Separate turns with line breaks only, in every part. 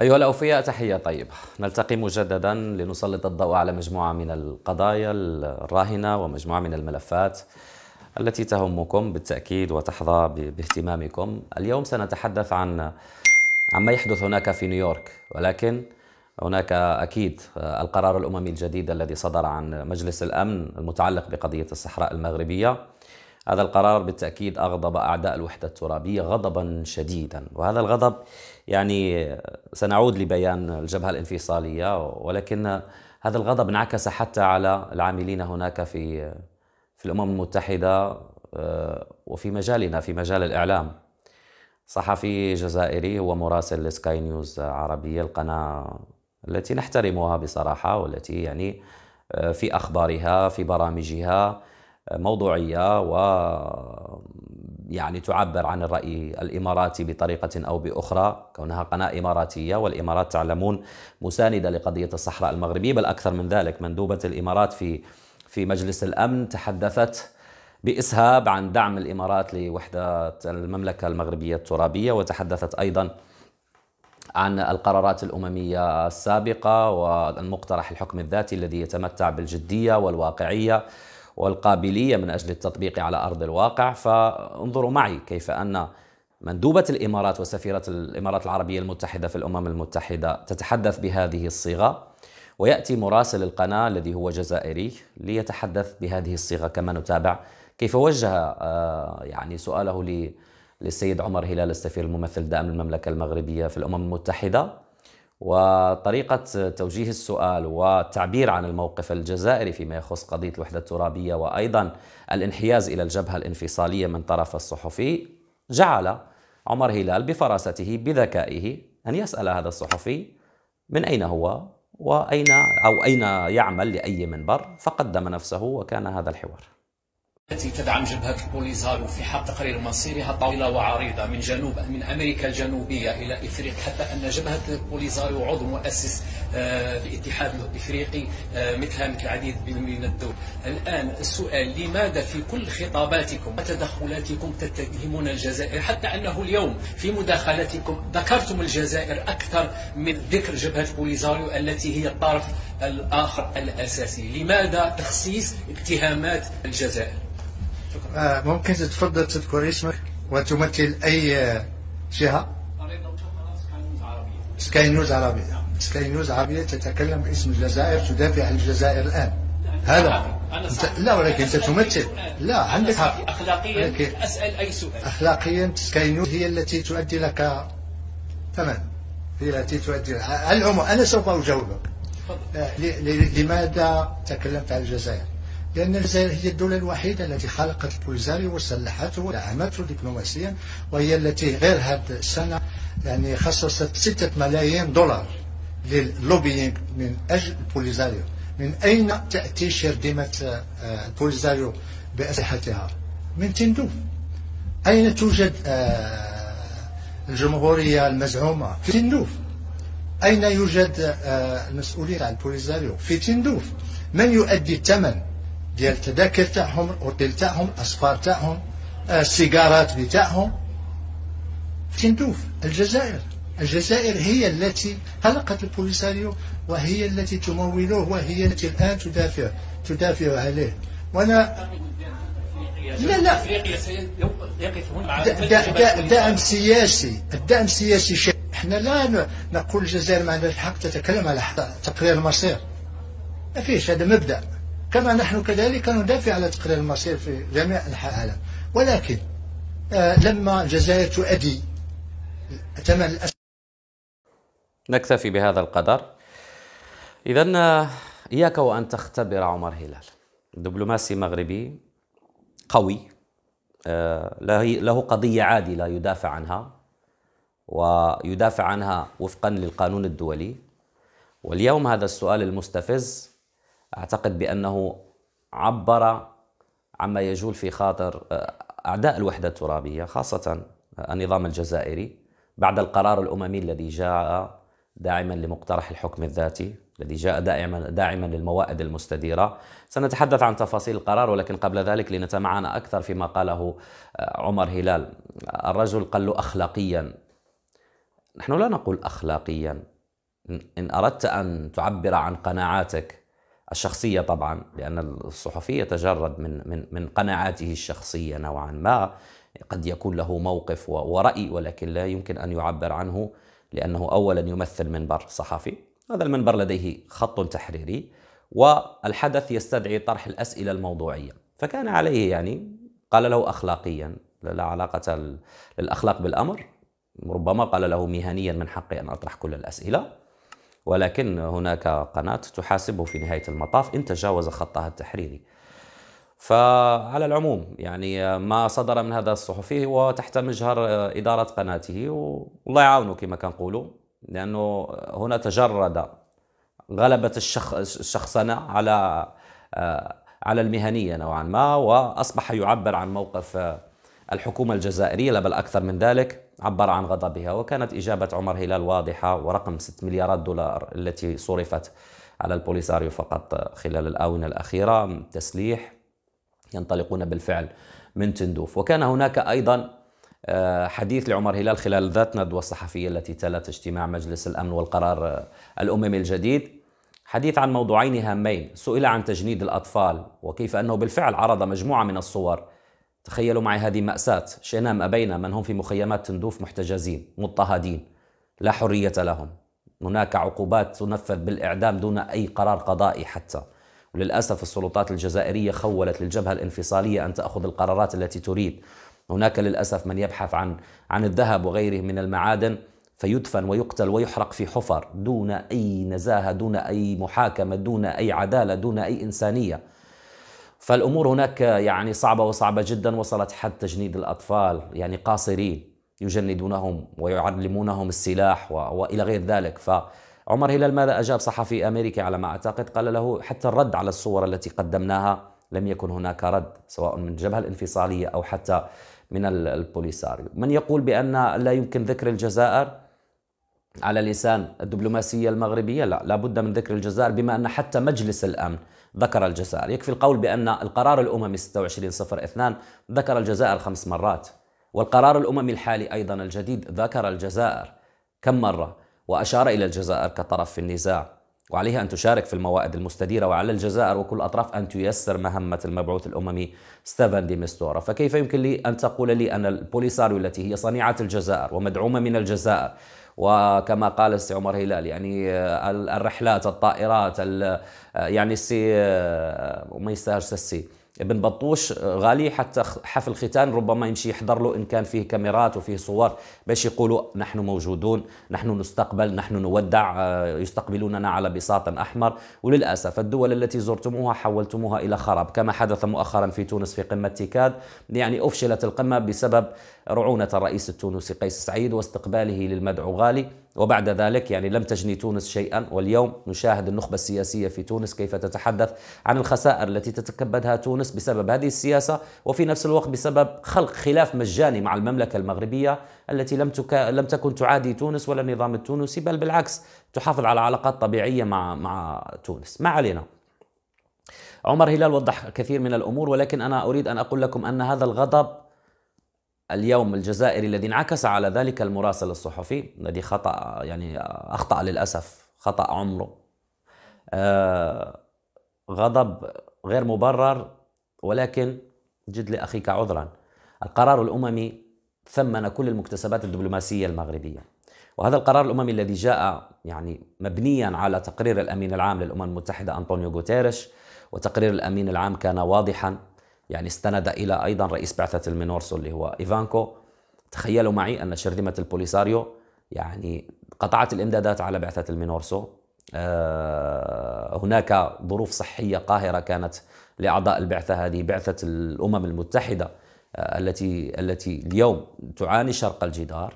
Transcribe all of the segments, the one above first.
أيها الأوفياء تحية طيبة نلتقي مجددا لنسلط الضوء على مجموعة من القضايا الراهنة ومجموعة من الملفات التي تهمكم بالتأكيد وتحظى باهتمامكم اليوم سنتحدث عن عما يحدث هناك في نيويورك ولكن هناك أكيد القرار الأممي الجديد الذي صدر عن مجلس الأمن المتعلق بقضية الصحراء المغربية هذا القرار بالتأكيد أغضب أعداء الوحدة الترابية غضبا شديدا وهذا الغضب يعني سنعود لبيان الجبهة الانفصالية ولكن هذا الغضب انعكس حتى على العاملين هناك في في الأمم المتحدة آه، وفي مجالنا في مجال الإعلام صحفي جزائري هو مراسل لسكاي نيوز عربية القناة التي نحترمها بصراحة والتي يعني آه، في أخبارها في برامجها موضوعية و يعني تعبر عن الرأي الإماراتي بطريقة أو بأخرى كونها قناة إماراتية والإمارات تعلمون مساندة لقضية الصحراء المغربية بل أكثر من ذلك مندوبة الإمارات في في مجلس الأمن تحدثت بإسهاب عن دعم الإمارات لوحدة المملكة المغربية الترابية وتحدثت أيضا عن القرارات الأممية السابقة والمقترح الحكم الذاتي الذي يتمتع بالجدية والواقعية والقابلية من أجل التطبيق على أرض الواقع فانظروا معي كيف أن مندوبة الإمارات وسفيرة الإمارات العربية المتحدة في الأمم المتحدة تتحدث بهذه الصيغة ويأتي مراسل القناة الذي هو جزائري ليتحدث بهذه الصيغة كما نتابع كيف وجه آه، يعني سؤاله للسيد عمر هلال السفير الممثل الدائم للمملكة المغربية في الأمم المتحدة وطريقة توجيه السؤال والتعبير عن الموقف الجزائري فيما يخص قضية الوحدة الترابية وأيضا الانحياز إلى الجبهة الانفصالية من طرف الصحفي جعل عمر هلال بفراسته بذكائه أن يسأل هذا الصحفي من أين هو وأين أو أين يعمل لأي منبر فقدم نفسه وكان هذا الحوار التي تدعم جبهة البوليزاريو في حق تقرير مصيرها طويلة وعريضة من جنوب من أمريكا الجنوبية إلى إفريقيا حتى أن جبهة البوليزاريو عضو مؤسس في آه، الاتحاد الإفريقي آه، مثلها مثل العديد من الدول الآن السؤال لماذا في كل خطاباتكم وتدخلاتكم
تتهمون الجزائر حتى أنه اليوم في مداخلاتكم ذكرتم الجزائر أكثر من ذكر جبهة البوليزاريو التي هي الطرف الآخر الأساسي لماذا تخصيص اتهامات الجزائر آه، ممكن تتفضل تذكر اسمك وتمثل أي آه، جهة سكاي نيوز عربية سكاي نيوز عربية تتكلم باسم الجزائر تدافع عن الجزائر الآن هذا انت لا ولكن انت تمثل لا عندك حق اخلاقيا اسال اي سؤال اخلاقيا سكاي نيوز هي التي تؤدي لك تمام هي التي تؤدي على العموم انا سوف اجاوبك آه، لماذا تكلمت عن الجزائر؟ لأن الجزائر هي الدولة الوحيدة التي خلقت البوليزاريو وسلحته ودعمته دبلوماسيا وهي التي غير هذه السنة يعني خصصت 6 ملايين دولار لللوبينج من أجل البوليزاريو من أين تأتي شردمة البوليزاريو آه، بأسلحتها؟ من تندوف أين توجد آه، الجمهورية المزعومة؟ في تندوف أين يوجد آه، المسؤولين عن البوليزاريو؟ في تندوف من يؤدي الثمن؟ ديال التذاكر تاعهم الاوتيل تاعهم الاسفار تاعهم السيجارات آه، بتاعهم تندوف الجزائر الجزائر هي التي هلقت البوليساريو وهي التي تموله وهي التي الان تدافع تدافع عليه وانا لا لا الدعم السياسي الدعم السياسي شيء احنا لا نقول الجزائر ما عندها الحق تتكلم على تقرير المصير ما فيش هذا مبدا كما نحن كذلك ندافع على تقرير المصير في جميع أنحاء العالم ولكن آه، لما الجزائر تؤدي ثمن
نكتفي بهذا القدر إذا آه، إياك وأن تختبر عمر هلال دبلوماسي مغربي قوي آه، له قضية عادلة يدافع عنها ويدافع عنها وفقا للقانون الدولي واليوم هذا السؤال المستفز أعتقد بأنه عبر عما يجول في خاطر آه، أعداء الوحدة الترابية خاصة آه، النظام الجزائري بعد القرار الأممي الذي جاء داعما لمقترح الحكم الذاتي الذي جاء داعما داعما للموائد المستديره سنتحدث عن تفاصيل القرار ولكن قبل ذلك لنتمعن اكثر فيما قاله آه، عمر هلال الرجل قال له اخلاقيا نحن لا نقول اخلاقيا ان اردت ان تعبر عن قناعاتك الشخصية طبعا لأن الصحفي يتجرد من من من قناعاته الشخصية نوعا ما قد يكون له موقف ورأي ولكن لا يمكن أن يعبر عنه لأنه أولا يمثل منبر صحفي هذا المنبر لديه خط تحريري والحدث يستدعي طرح الأسئلة الموضوعية فكان عليه يعني قال له أخلاقيا لا علاقة للأخلاق بالأمر ربما قال له مهنيا من حقي أن أطرح كل الأسئلة ولكن هناك قناة تحاسبه في نهاية المطاف إن تجاوز خطها التحريري فعلى العموم يعني ما صدر من هذا الصحفي هو تحت مجهر إدارة قناته والله يعاونه كما كنقولوا لأنه هنا تجرد غلبة الشخصنة على آه، على المهنية نوعا ما وأصبح يعبر عن موقف الحكومة الجزائرية لا بل أكثر من ذلك عبر عن غضبها وكانت إجابة عمر هلال واضحة ورقم 6 مليارات دولار التي صرفت على البوليساريو فقط خلال الآونة الأخيرة تسليح ينطلقون بالفعل من تندوف وكان هناك أيضا آه، حديث لعمر هلال خلال ذات ندوة الصحفية التي تلت اجتماع مجلس الأمن والقرار آه، الأممي الجديد حديث عن موضوعين هامين سئل عن تجنيد الأطفال وكيف أنه بالفعل عرض مجموعة من الصور تخيلوا معي هذه مأساة شئنا أم أبينا من هم في مخيمات تندوف محتجزين مضطهدين لا حرية لهم هناك عقوبات تنفذ بالإعدام دون أي قرار قضائي حتى وللأسف السلطات الجزائرية خولت للجبهة الانفصالية أن تأخذ القرارات التي تريد هناك للأسف من يبحث عن عن الذهب وغيره من المعادن فيدفن ويقتل ويحرق في حفر دون أي نزاهة دون أي محاكمة دون أي عدالة دون أي إنسانية فالامور هناك يعني صعبه وصعبه جدا وصلت حد تجنيد الاطفال يعني قاصرين يجندونهم ويعلمونهم السلاح والى غير ذلك فعمر هلال ماذا اجاب صحفي امريكي على ما اعتقد قال له حتى الرد على الصور التي قدمناها لم يكن هناك رد سواء من الجبهه الانفصاليه او حتى من البوليساريو من يقول بان لا يمكن ذكر الجزائر على لسان الدبلوماسيه المغربيه لا لابد من ذكر الجزائر بما ان حتى مجلس الامن ذكر الجزائر يكفي القول بأن القرار الأممي 2602 ذكر الجزائر خمس مرات والقرار الأممي الحالي أيضا الجديد ذكر الجزائر كم مرة وأشار إلى الجزائر كطرف في النزاع وعليها أن تشارك في الموائد المستديرة وعلى الجزائر وكل الأطراف أن تيسر مهمة المبعوث الأممي ستيفن دي ميستورا فكيف يمكن لي أن تقول لي أن البوليساريو التي هي صنيعة الجزائر ومدعومة من الجزائر وكما قال السي عمر هلال يعني آه، الرحلات الطائرات آه، يعني السي آه، ما يستاهلش السي ابن بطوش آه، غالي حتى حفل ختان ربما يمشي يحضر له إن كان فيه كاميرات وفيه صور باش يقولوا نحن موجودون نحن نستقبل نحن نودع آه، يستقبلوننا على بساط أحمر وللأسف الدول التي زرتموها حولتموها إلى خراب كما حدث مؤخرا في تونس في قمة تيكاد يعني أفشلت القمة بسبب رعونة الرئيس التونسي قيس سعيد واستقباله للمدعو غالي وبعد ذلك يعني لم تجني تونس شيئا واليوم نشاهد النخبة السياسية في تونس كيف تتحدث عن الخسائر التي تتكبدها تونس بسبب هذه السياسة وفي نفس الوقت بسبب خلق خلاف مجاني مع المملكة المغربية التي لم تك... لم تكن تعادي تونس ولا النظام التونسي بل بالعكس تحافظ على علاقات طبيعية مع مع تونس ما علينا عمر هلال وضح كثير من الأمور ولكن أنا أريد أن أقول لكم أن هذا الغضب اليوم الجزائري الذي انعكس على ذلك المراسل الصحفي الذي خطأ يعني أخطأ للأسف خطأ عمره آه غضب غير مبرر ولكن جد لأخيك عذرا القرار الأممي ثمن كل المكتسبات الدبلوماسية المغربية وهذا القرار الأممي الذي جاء يعني مبنيا على تقرير الأمين العام للأمم المتحدة أنطونيو غوتيريش وتقرير الأمين العام كان واضحا يعني استند إلى أيضا رئيس بعثة المينورسو اللي هو إيفانكو تخيلوا معي أن شرذمة البوليساريو يعني قطعت الإمدادات على بعثة المينورسو آه، هناك ظروف صحية قاهرة كانت لأعضاء البعثة هذه بعثة الأمم المتحدة آه، التي التي اليوم تعاني شرق الجدار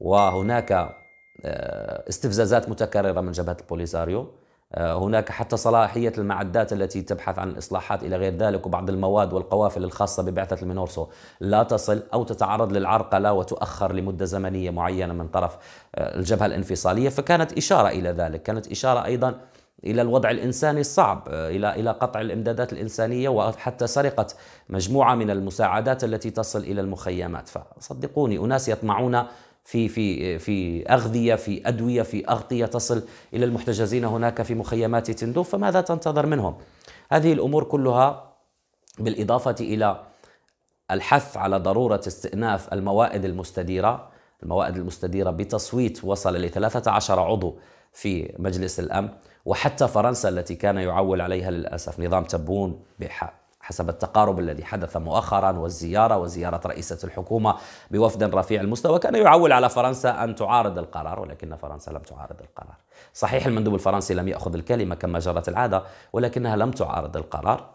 وهناك آه، استفزازات متكررة من جبهة البوليساريو آه، هناك حتى صلاحية المعدات التي تبحث عن الإصلاحات إلى غير ذلك وبعض المواد والقوافل الخاصة ببعثة المينورسو لا تصل أو تتعرض للعرقلة وتؤخر لمدة زمنية معينة من طرف آه، الجبهة الانفصالية فكانت إشارة إلى ذلك كانت إشارة أيضا الى الوضع الانساني الصعب آه، الى الى قطع الامدادات الانسانيه وحتى سرقه مجموعه من المساعدات التي تصل الى المخيمات فصدقوني اناس يطمعون في في في اغذيه في ادويه في اغطيه تصل الى المحتجزين هناك في مخيمات تندوف فماذا تنتظر منهم؟ هذه الامور كلها بالاضافه الى الحث على ضروره استئناف الموائد المستديره الموائد المستديره بتصويت وصل ل 13 عضو في مجلس الامن وحتى فرنسا التي كان يعول عليها للاسف نظام تبون حسب التقارب الذي حدث مؤخرا والزيارة وزيارة رئيسة الحكومة بوفد رفيع المستوى كان يعول على فرنسا أن تعارض القرار ولكن فرنسا لم تعارض القرار صحيح المندوب الفرنسي لم يأخذ الكلمة كما جرت العادة ولكنها لم تعارض القرار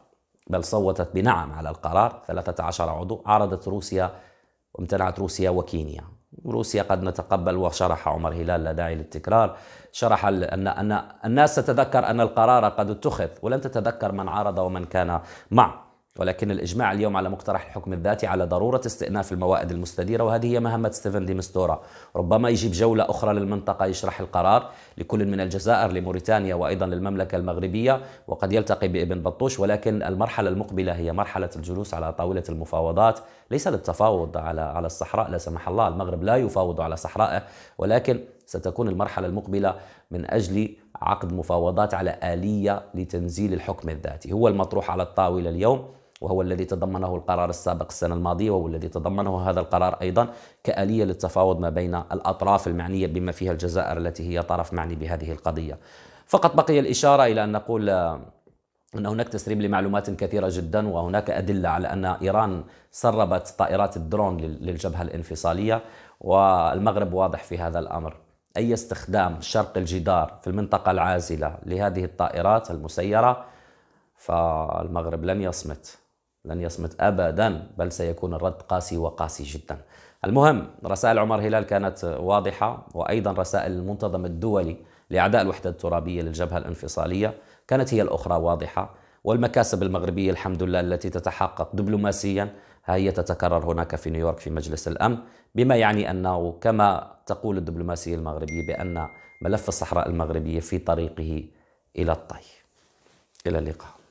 بل صوتت بنعم على القرار 13 عضو عارضت روسيا وامتنعت روسيا وكينيا روسيا قد نتقبل وشرح عمر هلال لا داعي للتكرار شرح أن, أن الناس تتذكر أن القرار قد اتخذ ولن تتذكر من عارض ومن كان مع ولكن الإجماع اليوم على مقترح الحكم الذاتي على ضرورة استئناف الموائد المستديرة وهذه هي مهمة ستيفن ديمستورا ربما يجيب جولة أخرى للمنطقة يشرح القرار لكل من الجزائر لموريتانيا وأيضا للمملكة المغربية وقد يلتقي بابن بطوش ولكن المرحلة المقبلة هي مرحلة الجلوس على طاولة المفاوضات ليس للتفاوض على على الصحراء لا سمح الله المغرب لا يفاوض على صحرائه ولكن ستكون المرحلة المقبلة من أجل عقد مفاوضات على آلية لتنزيل الحكم الذاتي هو المطروح على الطاولة اليوم وهو الذي تضمنه القرار السابق السنة الماضية وهو الذي تضمنه هذا القرار أيضا كآلية للتفاوض ما بين الأطراف المعنية بما فيها الجزائر التي هي طرف معني بهذه القضية فقط بقي الإشارة إلى أن نقول آه، أن هناك تسريب لمعلومات كثيرة جدا وهناك أدلة على أن إيران سربت طائرات الدرون للجبهة الانفصالية والمغرب واضح في هذا الأمر أي استخدام شرق الجدار في المنطقة العازلة لهذه الطائرات المسيرة فالمغرب لن يصمت لن يصمت أبدا بل سيكون الرد قاسي وقاسي جدا المهم رسائل عمر هلال كانت واضحة وأيضا رسائل المنتظم الدولي لأعداء الوحدة الترابية للجبهة الانفصالية كانت هي الأخرى واضحة والمكاسب المغربية الحمد لله التي تتحقق دبلوماسيا هي تتكرر هناك في نيويورك في مجلس الأمن بما يعني أنه كما تقول الدبلوماسية المغربية بأن ملف الصحراء المغربية في طريقه إلى الطي إلى اللقاء